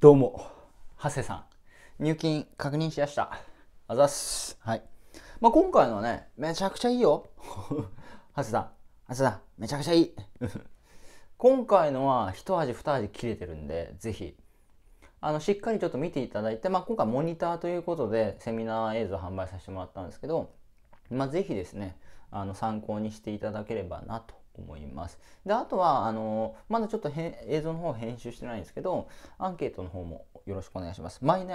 どうも、長谷さん。入金確認しやした。あざっす。はい。まあ、今回のはね、めちゃくちゃいいよ。長 谷さん、長谷さん、めちゃくちゃいい。今回のは一味二味切れてるんで、ぜひ、あの、しっかりちょっと見ていただいて、まあ、今回モニターということでセミナー映像販売させてもらったんですけど、まあ、ぜひですね、あの参考にしていただければなと思います。で、あとは、あの、まだちょっと映像の方編集してないんですけど、アンケートの方もよろしくお願いします。前ね、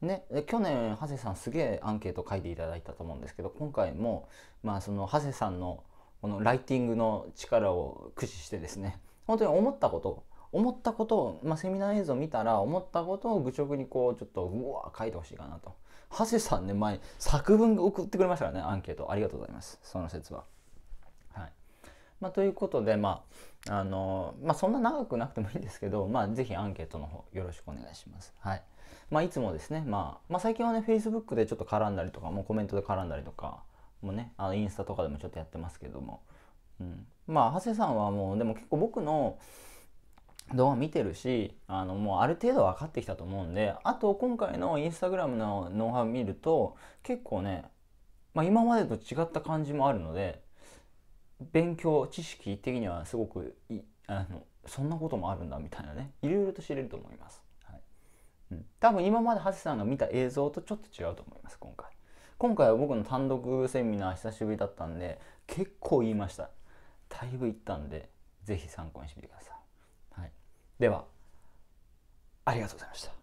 ね、去年、長谷さんすげえアンケート書いていただいたと思うんですけど、今回も、まあ、その、長谷さんの、このライティングの力を駆使してですね、本当に思ったこと思ったことを、まあ、セミナー映像見たら思ったことを愚直にこうちょっとうわ書いてほしいかなと長谷さんね前作文送ってくれましたからねアンケートありがとうございますその説は。はいまあ、ということでまああのまあそんな長くなくてもいいんですけどまあ是非アンケートの方よろしくお願いします。はいまあ、いつもですね、まあ、まあ最近はね Facebook でちょっと絡んだりとかもうコメントで絡んだりとかもねあのインスタとかでもちょっとやってますけども、うん、まあ長谷さんはもうでも結構僕の動画見てるしあのもうある程度分かってきたと思うんであと今回のインスタグラムのノウハウ見ると結構ね、まあ、今までと違った感じもあるので勉強知識的にはすごくいあのそんなこともあるんだみたいなねいろいろと知れると思います、はいうん、多分今までハセさんが見た映像とちょっと違うと思います今回今回は僕の単独セミナー久しぶりだったんで結構言いましただいぶ言ったんで是非参考にしてみてくださいではありがとうございました。